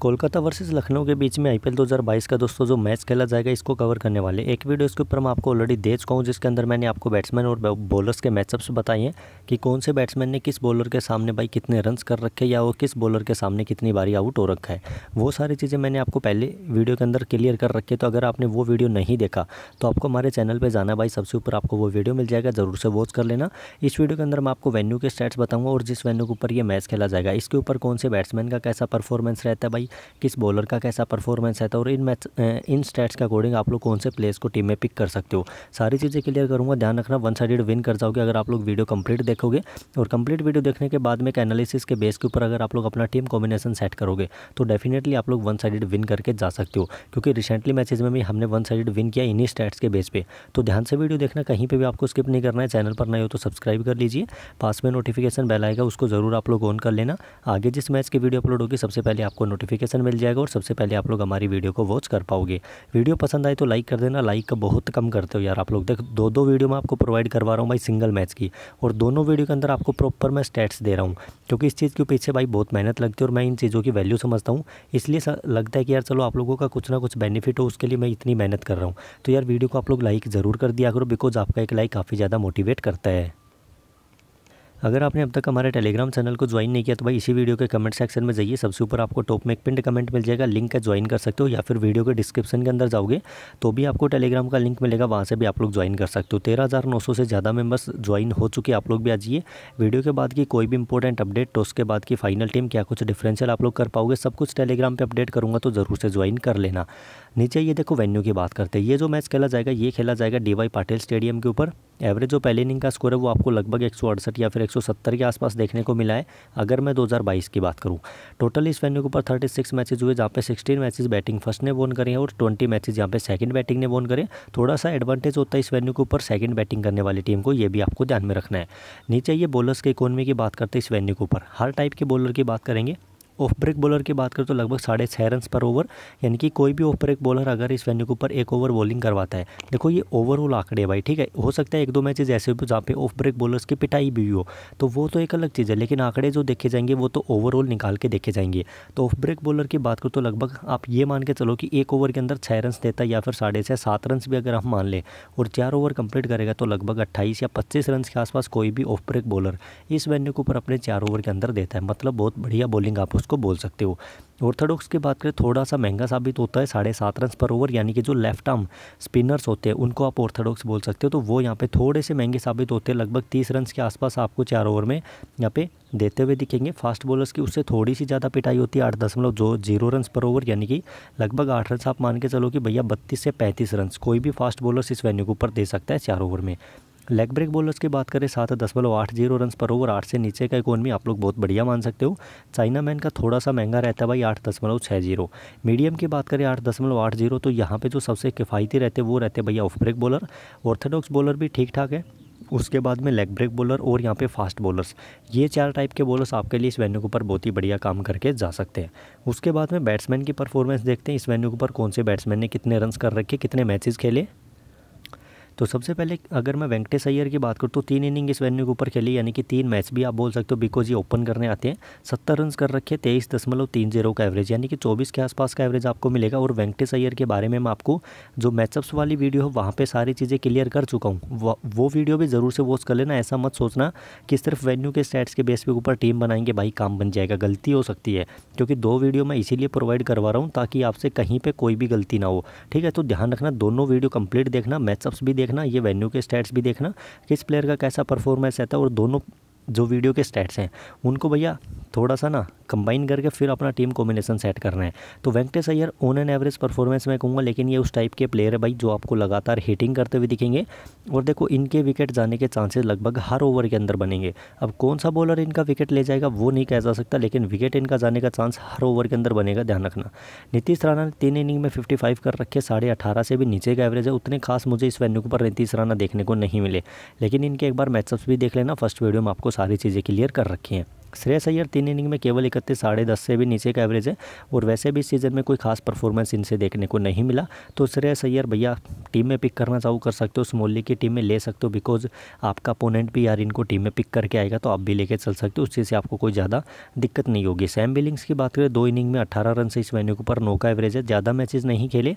Kolkata versus Lucknow के बीच में IPL 2022 का दोस्तों जो मैच खेला जाएगा इसको कवर करने वाले एक वीडियो इसके ऊपर मैं आपको ऑलरेडी दे चुका हूँ जिसके अंदर मैंने आपको बैट्समैन और बॉलर्स के मैचअप्स बताए हैं कि कौन से बैट्समैन ने किस बॉलर के सामने भाई कितने रन्स कर रखे या वो किस बॉलर के सामने कितनी बारी आउट हो रखा है वो सारी चीज़ें मैंने आपको पहले वीडियो के अंदर क्लियर कर रखी है तो अगर आपने वो वीडियो नहीं देखा तो आपको हमारे चैनल पर जाना भाई सबसे ऊपर आपको वो वीडियो मिल जाएगा ज़रूर से वॉच कर लेना इस वीडियो के अंदर मैं आपको वेन्यू के स्टैट्स बताऊँगा और जिस वेन्यू के ऊपर ये मैच खेला जाएगा इसके ऊपर कौन से बैट्समैन का कैसा परफॉर्मेंस रहता है भाई भाई किस बॉलर का कैसा परफॉर्मेंस है था तो और इन मैच इन स्टैट्स के अकॉर्डिंग आप लोग कौन से प्लेस को टीम में पिक कर सकते हो सारी चीज़ें क्लियर करूँगा ध्यान रखना वन साइड विन कर जाओगे अगर आप लोग वीडियो कंप्लीट देखोगे और कंप्लीट वीडियो देखने के बाद में एक एनालिसिस के बेस के ऊपर अगर आप लोग अपना टीम कॉम्बिनेशन सेट करोगे तो डेफिनेटली आप लोग वन साइड विन करके जा सकते हो क्योंकि रिसेंटली मैचेज में भी हमने वन साइड विन किया इन्हीं स्टैट्स के बेस पर तो ध्यान से वीडियो देखना कहीं पर भी आपको स्किप नहीं करना है चैनल पर नहीं हो तो सब्सक्राइब कर लीजिए पास में नोटिफिकेशन बेल आएगा उसको ज़रूर आप लोग ऑन कर लेना आगे जिस मैच की वीडियो अपलोड होगी सबसे पहले आपको नोटिफिकेशन नोटिफिकेशन मिल जाएगा और सबसे पहले आप लोग हमारी वीडियो को वॉच कर पाओगे वीडियो पसंद आए तो लाइक कर देना लाइक का बहुत कम करते हो यार आप लोग देख दो दो वीडियो में आपको प्रोवाइड करवा रहा हूँ भाई सिंगल मैच की और दोनों वीडियो के अंदर आपको प्रॉपर मैं स्टेट्स दे रहा हूँ क्योंकि इस चीज़ के पीछे भाई बहुत मेहनत लगती है और मैं इन चीज़ों की वैल्यू समझता हूँ इसलिए लगता है कि यार चलो आप लोगों का कुछ ना कुछ बेनिफिट हो उसके लिए मैं इतनी मेहनत कर रहा हूँ तो यार वीडियो को आप लोग लाइक ज़रूर कर दिया करो बिकॉज आपका एक लाइक काफ़ी ज़्यादा मोटिवेट करता है अगर आपने अब तक हमारे टेलीग्राम चैनल को ज्वाइन नहीं किया तो भाई इसी वीडियो के कमेंट सेक्शन में जाइए सबसे ऊपर आपको टॉप में एक पिंड कमेंट मिल जाएगा लिंक का ज्वाइन कर सकते हो या फिर वीडियो के डिस्क्रिप्शन के अंदर जाओगे तो भी आपको टेलीग्राम का लिंक मिलेगा वहाँ से भी आप लोग ज्वाइन कर सकते हो तेरह से ज़्यादा मेम्बर्स ज्वाइन हो चुके आप लोग भी आ जाइए वीडियो के बाद की कोई भी इंपॉर्टेंट अपडेट तो उसके बाद की फाइनल टीम क्या कुछ डिफरेंशियल आप लोग कर पाओगे सब कुछ टेलीग्राम पर अपडेट करूँगा तो ज़रूर से ज्वाइन कर लेना नीचे ये देखो वेन्यू की बात करते हैं ये जो मैच खेला जाएगा ये खेला जाएगा डी वाई पाटिल स्टेडियम के ऊपर एवरेज जो पहले इनिंग का स्कोर है वो आपको लगभग एक या फिर 170 के आसपास देखने को मिला है अगर मैं 2022 की बात करूँ टोटल इस वेन्यू के ऊपर 36 मैचेस हुए जहाँ पे 16 मैचेस बैटिंग फर्स्ट ने वोन करें और 20 मैचेस यहाँ पे सेकंड बैटिंग ने वोन करें थोड़ा सा एडवांटेज होता है इस वेन्यू के ऊपर सेकंड बैटिंग करने वाली टीम को ये भी आपको ध्यान में रखना है नीचे ये बॉलर्स के इकोनमी की बात करते हैं इस वेन्यू के ऊपर हर टाइप के बॉलर की बात करेंगे ऑफ ब्रेक बॉलर की बात करें तो लगभग साढ़े छः रन पर ओवर यानी कि कोई भी ऑफ ब्रेक बॉलर अगर इस वेन्यू के ऊपर एक ओवर बॉलिंग करवाता है देखो ये ओवरऑल आंकड़े भाई ठीक है हो सकता है एक दो मैचेज ऐसे भी जहाँ पे ऑफ ब्रेक बॉलर्स की पिटाई भी हो तो वो तो एक अलग चीज़ है लेकिन आंकड़े जो देखे जाएंगे वो तो ओवरऑल निकाल के देखे जाएंगे तो ऑफ ब्रेक बॉलर की बात करो तो लगभग आप ये मान के चलो कि एक ओवर के अंदर छः रन देता है या फिर साढ़े छः सात रन भी अगर हम मान लें और चार ओवर कंप्लीट करेगा तो लगभग अट्ठाईस या पच्चीस रन के आसपास कोई भी ऑफ ब्रेक बॉलर इस वेन्यू के ऊपर अपने चार ओवर के अंदर देता है मतलब बहुत बढ़िया बॉलिंग आप उसको बोल सकते हो ऑर्थोडॉक्स की बात करें थोड़ा सा महंगा साबित होता है साढ़े सात रन पर ओवर यानी कि जो लेफ्ट आर्म स्पिनर्स होते हैं उनको आप ऑर्थोडॉक्स बोल सकते हो तो वो यहाँ पे थोड़े से महंगे साबित होते हैं लगभग तीस रन के आसपास आपको चार ओवर में यहाँ पे देते हुए दिखेंगे फास्ट बॉलर्स की उससे थोड़ी सी ज़्यादा पिटाई होती है आठ दशमलव जो जीरो रन पर ओवर यानी कि लगभग आठ रन आप मान के चलो कि भैया बत्तीस से पैंतीस रन कोई भी फास्ट बॉलर्स इस वेन्यू के ऊपर दे सकता है चार ओवर में लेग ब्रेक बॉलर्स की बात करें सात दशमलव आठ जीरो रन पर ओवर आठ से नीचे का इकोनमी आप लोग बहुत बढ़िया मान सकते हो चाइना मैन का थोड़ा सा महंगा रहता है भाई आठ दशमलव छः जीरो मीडियम की बात करें आठ दशमलव आठ जीरो तो यहाँ पे जो सबसे किफ़ायती रहते वो रहते भैया off break bowler orthodox bowler भी ठीक ठाक है उसके बाद में लेग ब्रेक बॉलर और यहाँ पे फास्ट बॉलर्स ये चार टाइप के बॉलर्स आपके लिए इस वेन्यू के ऊपर बहुत ही बढ़िया काम करके जा सकते हैं उसके बाद में बैट्समैन की परफॉर्मेंस देखते हैं इस वेन्यू के ऊपर कौन से बैट्समैन ने कितने रन कर रखे कितने मैचेस खेले तो सबसे पहले अगर मैं वेंकटेश अय्यर की बात करूँ तो तीन इनिंग इस वेन्यू के ऊपर खेली यानी कि तीन मैच भी आप बोल सकते हो बिकॉज ये ओपन करने आते हैं सत्तर रन कर रखे तेईस दशमलव तीन जीरो का एवरेज यानी कि चौबीस के आसपास का एवरेज आपको मिलेगा और वेंकटेश अय्यर के बारे में मैं आपको जो मैचअप्स वाली वीडियो है वहाँ पर सारी चीज़ें क्लियर कर चुका हूँ वो वीडियो भी ज़रूर से वॉच कर लेना ऐसा मत सोचना कि सिर्फ वेन्यू के स्टैट्स के बेस के ऊपर टीम बनाएंगे भाई काम बन जाएगा गलती हो सकती है क्योंकि दो वीडियो मैं इसीलिए प्रोवाइड करवा रहा हूँ ताकि आपसे कहीं पर कोई भी गलती ना हो ठीक है तो ध्यान रखना दोनों वीडियो कंप्लीट देखना मैचअप्स भी देख देखना ये वेन्यू के स्टैट्स भी देखना किस प्लेयर का कैसा परफॉर्मेंस रहता है और दोनों जो वीडियो के स्टैट्स हैं उनको भैया थोड़ा सा ना कंबाइन करके फिर अपना टीम कॉम्बिनेशन सेट करना है तो Venkatesh Iyer on an average performance मैं कहूँगा लेकिन ये उस टाइप के प्लेयर है भाई जो आपको लगातार हिटिंग करते हुए दिखेंगे और देखो इनके विकेट जाने के चांसेस लगभग हर ओवर के अंदर बनेंगे अब कौन सा बॉलर इनका विकेट ले जाएगा वो नहीं कह जा सकता लेकिन विकेट इनका जाने का चांस हर ओवर के अंदर बनेगा ध्यान रखना नीतीश राणा ने तीन इनिंग में फिफ्टी फाइव कर रखे साढ़े अठारह से भी नीचे का एवरेज है उतने खास मुझे इस वेन्यू पर नीतीश राणा देखने को नहीं मिले लेकिन इनके एक बार मैचअप्स भी देख लेना फर्स्ट वीडियो में आपको सारी चीज़ें क्लियर कर रखी हैं श्रेयस अय्यर तीन इनिंग में केवल इकतीस साढ़े दस से भी नीचे का एवरेज है और वैसे भी इस सीज़न में कोई खास परफॉर्मेंस इनसे देखने को नहीं मिला तो श्रेयस अय्यर भैया टीम में पिक करना चाहूँ कर सकते हो स्मोली की टीम में ले सकते हो बिकॉज आपका अपोनेंट भी यार इनको टीम में पिक करके आएगा तो आप भी लेके चल सकते हो उस चीज़ से आपको कोई ज़्यादा दिक्कत नहीं होगी सैम बिलिंग्स की बात करें दो इनिंग में अट्ठारह रन से इस वेन्यू ऊपर नौ का एवरेज है ज़्यादा मैचेज नहीं खेले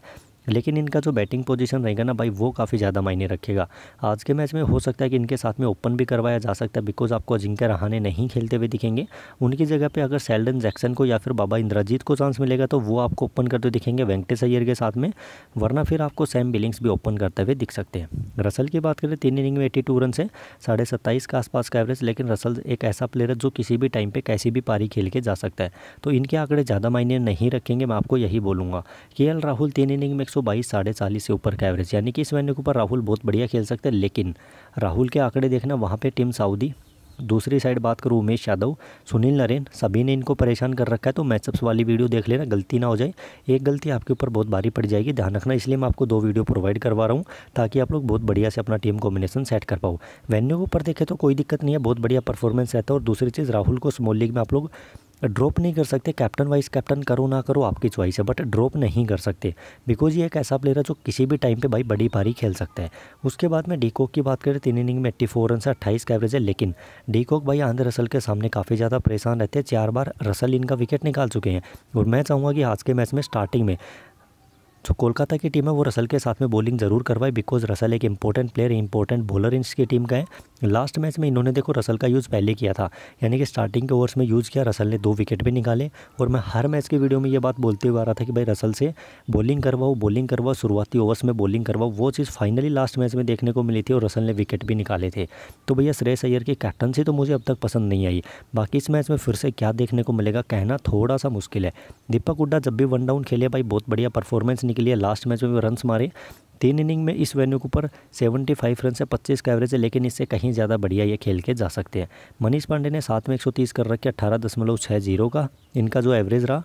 लेकिन इनका जो बैटिंग पोजीशन रहेगा ना भाई वो काफ़ी ज़्यादा मायने रखेगा आज के मैच में हो सकता है कि इनके साथ में ओपन भी करवाया जा सकता है बिकॉज आपको अजिंक्य रहाने नहीं खेलते हुए दिखेंगे उनकी जगह पर अगर सेल्डन जैक्सन को या फिर बाबा इंद्रजीत को चांस मिलेगा तो वो आपको ओपन करते दिखेंगे वेंकटेश अय्यर के साथ में वरना फिर आपको सैम बिलिंग्स भी ओपन करते हुए दिख सकते हैं रसल की बात करें तीन इनिंग में एटी टू रन है साढ़े सत्ताईस के आसपास का एवरेज लेकिन रसल एक ऐसा प्लेयर है जो किसी भी टाइम पर कैसी भी पारी खेल के जा सकता है तो इनके आंकड़े ज़्यादा मायने नहीं रखेंगे मैं आपको यही बोलूँगा के राहुल तीन इनिंग में एक सौ बाईस साढ़े चालीस से ऊपर का एवरेज यानी कि इस वेन्यू के ऊपर राहुल बहुत बढ़िया खेल सकते हैं लेकिन राहुल के आंकड़े देखना वहाँ पे टीम साउदी दूसरी साइड बात करूँ उमेश यादव सुनील नरेन सभी ने इनको परेशान कर रखा है तो मैचअप्स वाली वीडियो देख लेना गलती ना हो जाए एक गलती आपके ऊपर बहुत भारी पड़ जाएगी ध्यान रखना इसलिए मैं आपको दो वीडियो प्रोवाइड करवा रहा हूँ ताकि आप लोग बहुत बढ़िया से अपना टीम कॉम्बिनेशन सेट कर पाओ वेन्यू के ऊपर देखें तो कोई दिक्कत नहीं है बहुत बढ़िया परफॉर्मेंस रहता है और दूसरी चीज़ राहुल को स्मॉल लीग में आप लोग ड्रॉप नहीं कर सकते कैप्टन वाइस कैप्टन करो ना करो आपकी च्वाइस है बट ड्रॉप नहीं कर सकते बिकॉज ये एक ऐसा प्लेयर है जो किसी भी टाइम पे भाई बड़ी पारी खेल सकता है उसके बाद में डीकॉक की बात करें तीन इनिंग में एट्टी फोर रन से अट्ठाईस का एवरेज है लेकिन डीकॉक भाई आंध्र रसल के सामने काफ़ी ज़्यादा परेशान रहते हैं चार बार रसल इनका विकेट निकाल चुके हैं और मैं चाहूँगा कि आज के मैच में स्टार्टिंग में जो कोलकाता की टीम है वो रसल के साथ में बॉलिंग ज़रूर करवाए बिकॉज रसल एक इंपॉर्टेंट प्लेयर इंपॉर्टेंट बॉलर इसकी टीम का है लास्ट मैच में इन्होंने देखो रसल का यूज़ पहले किया था यानी कि स्टार्टिंग के ओवर्स में यूज़ किया रसल ने दो विकेट भी निकाले और मैं हर मैच के वीडियो में ये बात बोलते हुए आ रहा था कि भाई रसल से बॉलिंग करवाओ बॉलिंग करवाओ शुरुआती ओवर्स में बॉलिंग करवाओ वो चीज़ फाइनली लास्ट मैच में देखने को मिली थी और रसल ने विकेट भी निकाले थे तो भैया श्रेयस अय्यर की कैप्टनसी तो मुझे अब तक पसंद नहीं आई बाकी इस मैच में फिर से क्या देखने को मिलेगा कहना थोड़ा सा मुश्किल है दीपक हुड्डा जब भी वन डाउन खेले भाई बहुत बढ़िया परफॉर्मेंस बचने के लिए लास्ट मैच में रन्स मारे तीन इनिंग में इस वेन्यू के ऊपर 75 फाइव रन से 25 का एवरेज है लेकिन इससे कहीं ज़्यादा बढ़िया ये खेल के जा सकते हैं मनीष पांडे ने साथ में 130 कर रखे अट्ठारह दशमलव छः जीरो का इनका जो एवरेज रहा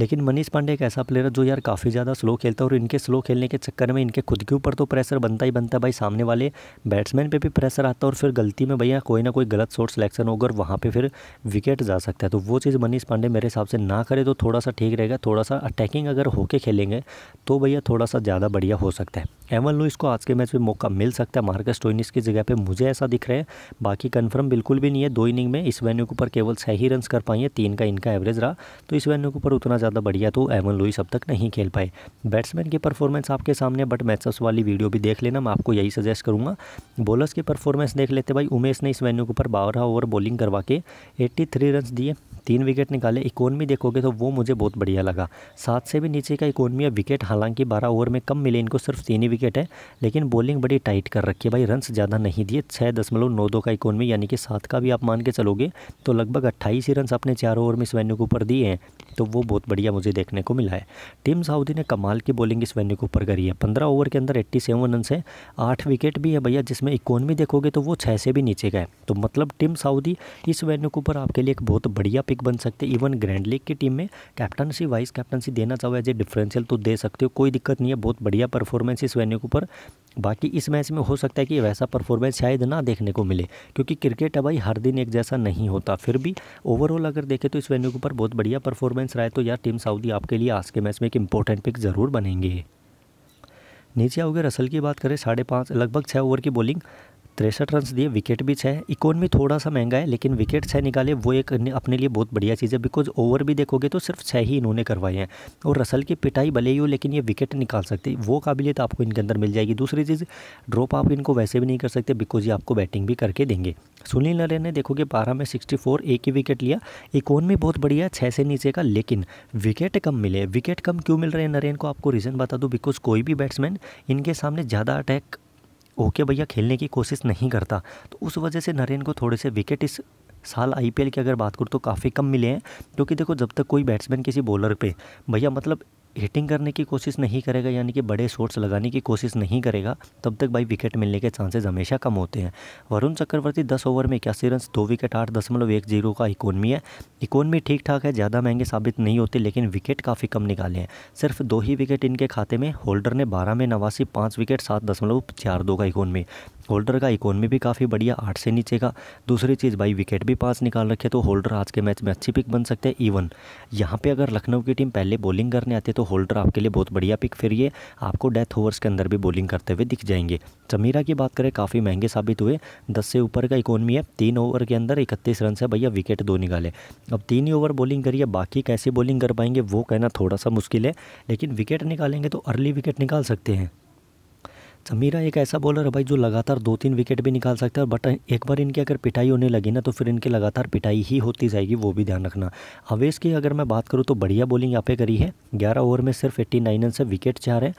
लेकिन मनीष पांडे एक ऐसा प्लेयर है जो यार काफ़ी ज़्यादा स्लो खेलता है और इनके स्लो खेलने के चक्कर में इनके खुद के ऊपर तो प्रेशर बनता ही बनता है भाई सामने वाले बैट्समैन पे भी प्रेशर आता है और फिर गलती में भैया कोई ना कोई गलत शॉट सिलेक्शन होगा और वहाँ पर फिर विकेट जा सकता है तो वो चीज़ मनीष पांडे मेरे हिसाब से ना करे तो थोड़ा सा ठीक रहेगा थोड़ा सा अटैकिंग अगर होके खेलेंगे तो भैया थोड़ा सा ज़्यादा बढ़िया हो सकता है एवन लुइस को आज के मैच में मौका मिल सकता है मार्कस टोइनिस की जगह पे मुझे ऐसा दिख रहा है बाकी कंफर्म बिल्कुल भी नहीं है दो इनिंग में इस वेन्यू के ऊपर केवल छह ही रन कर पाई है तीन का इनका एवरेज रहा तो इस वेन्यू के ऊपर उतना ज़्यादा बढ़िया तो एवन लुइस अब तक नहीं खेल पाए बैट्समैन की परफॉर्मेंस आपके सामने बट मैचअप्स वाली वीडियो भी देख लेना मैं आपको यही सजेस्ट करूँगा बॉलर्स की परफॉर्मेंस देख लेते भाई उमेश ने इस वेन्यू के ऊपर बारह ओवर बॉलिंग करवा के एट्टी थ्री दिए तीन विकेट निकाले इकोनमी देखोगे तो वो मुझे बहुत बढ़िया लगा सात से भी नीचे का इकोनमी अब विकेट हालांकि बारह ओवर में कम मिले इनको सिर्फ तीन ही विकेट है लेकिन बॉलिंग बड़ी टाइट कर रखी है भाई रन ज़्यादा नहीं दिए छः दशमलव नौ दो का इकोनमी यानी कि सात का भी आप मान के चलोगे तो लगभग अट्ठाईस ही रन अपने चार ओवर में इस वेन्यू के ऊपर दिए हैं तो वो बहुत बढ़िया मुझे देखने को मिला है टीम साउदी ने कमाल की बॉलिंग इस वेन्यू के ऊपर करी है पंद्रह ओवर के अंदर एट्टी सेवन रन है आठ विकेट भी है भैया जिसमें इकोनमी देखोगे तो वो छः से भी नीचे का है तो मतलब टीम साउदी इस वेन्यू के ऊपर आपके लिए एक बहुत बढ़िया पिक बन सकते हैं इवन ग्रैंड लीग की टीम में कैप्टनसी वाइस कैप्टनसी देना चाहो एज ए डिफरेंशियल तो दे सकते हो कोई दिक्कत नहीं है बहुत बढ़िया परफॉर्मेंस इस वेन्यू के ऊपर बाकी इस मैच में हो सकता है कि वैसा परफॉर्मेंस शायद ना देखने को मिले क्योंकि क्रिकेट है भाई हर दिन एक जैसा नहीं होता फिर भी ओवरऑल अगर देखें तो इस वेन्यू के ऊपर बहुत बढ़िया परफॉर्मेंस रहा है तो यार टीम सऊदी आपके लिए आज के मैच में एक इंपॉर्टेंट पिक ज़रूर बनेंगे नीचे आओगे रसल की बात करें साढ़े पाँच लगभग छः ओवर की बॉलिंग तिरसठ रन दिए विकेट भी छः इकोनमी थोड़ा सा महंगा है लेकिन विकेट छः निकाले वो एक अपने लिए बहुत बढ़िया चीज़ है बिकॉज ओवर भी देखोगे तो सिर्फ छः ही इन्होंने करवाए हैं और रसल की पिटाई भले ही हो लेकिन ये विकेट निकाल सकते वो काबिलियत आपको इनके अंदर मिल जाएगी दूसरी चीज़ ड्रॉप आप इनको वैसे भी नहीं कर सकते बिकॉज ये आपको बैटिंग भी करके देंगे सुनील नरेन ने देखोगे बारह में सिक्सटी फोर एक ही विकेट लिया इकोनमी बहुत बढ़िया छः से नीचे का लेकिन विकेट कम मिले विकेट कम क्यों मिल रहे हैं नरेन को आपको रीज़न बता दूँ बिकॉज कोई भी बैट्समैन इनके सामने ज़्यादा अटैक ओके भैया खेलने की कोशिश नहीं करता तो उस वजह से नरेन को थोड़े से विकेट इस साल आईपीएल की अगर बात करूँ तो काफ़ी कम मिले हैं क्योंकि देखो जब तक कोई बैट्समैन किसी बॉलर पे भैया मतलब हिटिंग करने की कोशिश नहीं करेगा यानी कि बड़े शॉट्स लगाने की कोशिश नहीं करेगा तब तक भाई विकेट मिलने के चांसेस हमेशा कम होते हैं वरुण चक्रवर्ती दस ओवर में इक्यासी रन दो विकेट आठ दशमलव एक जीरो का इकोनमी है इकोनमी ठीक ठाक है ज़्यादा महंगे साबित नहीं होते लेकिन विकेट काफ़ी कम निकाले हैं सिर्फ दो ही विकेट इनके खाते में होल्डर ने बारह में नवासी पाँच विकेट सात दशमलव चार दो का इकोनमी होल्डर का इकोनमी भी काफ़ी बढ़िया आठ से नीचे का दूसरी चीज़ भाई विकेट भी पास निकाल रखे तो होल्डर आज के मैच में अच्छी पिक बन सकते हैं इवन यहाँ पे अगर लखनऊ की टीम पहले बॉलिंग करने आती है तो होल्डर आपके लिए बहुत बढ़िया पिक फिर ये आपको डेथ ओवर्स के अंदर भी बॉलिंग करते हुए दिख जाएंगे जमीरा की बात करें काफ़ी महंगे साबित हुए दस से ऊपर का इकोनमी है तीन ओवर के अंदर इकतीस रन से भैया विकेट दो निकाले अब तीन ही ओवर बॉलिंग करिए बाकी कैसे बॉलिंग कर पाएंगे वो कहना थोड़ा सा मुश्किल है लेकिन विकेट निकालेंगे तो अर्ली विकेट निकाल सकते हैं समीरा एक ऐसा बॉलर है भाई जो लगातार दो तीन विकेट भी निकाल सकता है बट एक बार इनकी अगर पिटाई होने लगी ना तो फिर इनकी लगातार पिटाई ही होती जाएगी वो भी ध्यान रखना अवेश की अगर मैं बात करूँ तो बढ़िया बॉलिंग यहाँ पे करी है ग्यारह ओवर में सिर्फ एट्टी नाइन से विकेट चार है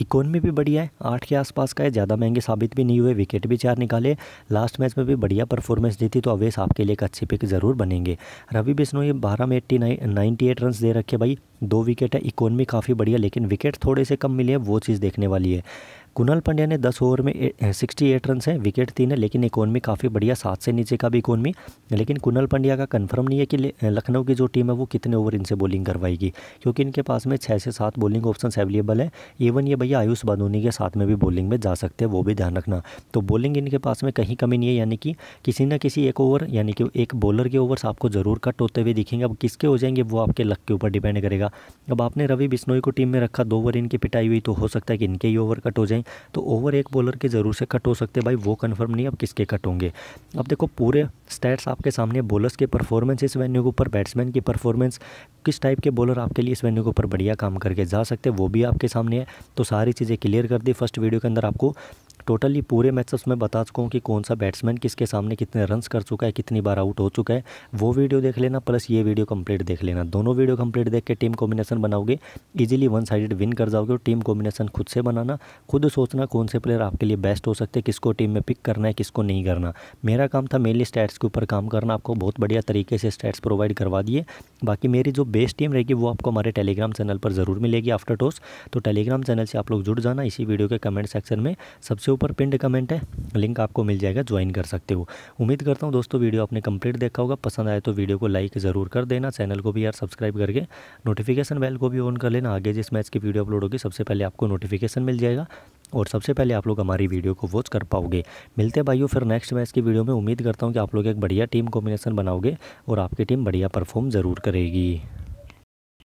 इकोनमी भी बढ़िया है आठ के आसपास का है ज़्यादा महंगे साबित भी नहीं हुए विकेट भी चार निकाले लास्ट मैच में भी बढ़िया परफॉर्मेंस दी थी तो अवेश आपके लिए एक अच्छी पिक ज़रूर बनेंगे रवि बिश्नोई बारह में eighty nine ninety eight run दे रखे भाई दो विकेट है इकोनमी काफ़ी बढ़िया लेकिन विकेट थोड़े से कम मिले वो चीज़ देखने वाली है कुणाल पांड्या ने 10 ओवर में सिक्सटी एट रन हैं विकेट तीन है लेकिन इकोनमी काफ़ी बढ़िया सात से नीचे का भी इकोनमी लेकिन कुणाल पांड्या का कंफर्म नहीं है कि लखनऊ की जो टीम है वो कितने ओवर इनसे बॉलिंग करवाएगी क्योंकि इनके पास में छः से सात बॉलिंग ऑप्शन अवेलेबल है इवन ये भैया आयुष बदोनी के साथ में भी बॉलिंग में जा सकते हैं वो भी ध्यान रखना तो बॉलिंग इनके पास में कहीं कमी नहीं है यानी कि किसी न किसी एक ओवर यानी कि एक बॉलर के ओवर आपको ज़रूर कट होते हुए दिखेंगे अब किसके हो जाएंगे वो आपके लक के ऊपर डिपेंड करेगा अब आपने रवि बिश्नोई को टीम में रखा दो ओवर इनकी पिटाई हुई तो हो सकता है कि इनके ही ओवर कट हो जाए नहीं तो ओवर एक बॉलर के ज़रूर से कट हो सकते भाई वो कन्फर्म नहीं अब किसके कट होंगे अब देखो पूरे स्टैट्स आपके सामने बॉलर्स के परफॉर्मेंस इस वेन्यू के ऊपर बैट्समैन की परफॉर्मेंस किस टाइप के बॉलर आपके लिए इस वेन्यू के ऊपर बढ़िया काम करके जा सकते वो भी आपके सामने है तो सारी चीज़ें क्लियर कर दी फर्स्ट वीडियो के अंदर आपको टोटली पूरे मैचअप्स में बता चुका हूँ कि कौन सा बैट्समैन किसके सामने कितने रन कर चुका है कितनी बार आउट हो चुका है वो वीडियो देख लेना प्लस ये वीडियो कंप्लीट देख लेना दोनों वीडियो कंप्लीट देख के टीम कॉम्बिनेशन बनाओगे इजीली वन साइडेड विन कर जाओगे और टीम कॉम्बिनेशन खुद से बनाना खुद सोचना कौन से प्लेयर आपके लिए बेस्ट हो सकते हैं किसको टीम में पिक करना है किसको नहीं करना मेरा काम था मेनली स्टैट्स के ऊपर काम करना आपको बहुत बढ़िया तरीके से स्टैट्स प्रोवाइड करवा दिए बाकी मेरी जो बेस्ट टीम रहेगी वो आपको हमारे टेलीग्राम चैनल पर ज़रूर मिलेगी आफ्टर टॉस तो टेलीग्राम चैनल से आप लोग जुड़ जाना इसी वीडियो के कमेंट सेक्शन में सबसे ऊपर पिंड कमेंट है लिंक आपको मिल जाएगा ज्वाइन कर सकते हो उम्मीद करता हूँ दोस्तों वीडियो आपने कंप्लीट देखा होगा पसंद आए तो वीडियो को लाइक ज़रूर कर देना चैनल को भी यार सब्सक्राइब करके नोटिफिकेशन बेल को भी ऑन कर लेना आगे जिस मैच की वीडियो अपलोड होगी सबसे पहले आपको नोटिफिकेशन मिल जाएगा और सबसे पहले आप लोग हमारी वीडियो को वॉच कर पाओगे मिलते हैं भाइयों फिर नेक्स्ट मैच की वीडियो में उम्मीद करता हूँ कि आप लोग एक बढ़िया टीम कॉम्बिनेशन बनाओगे और आपकी टीम बढ़िया परफॉर्म ज़रूर करेगी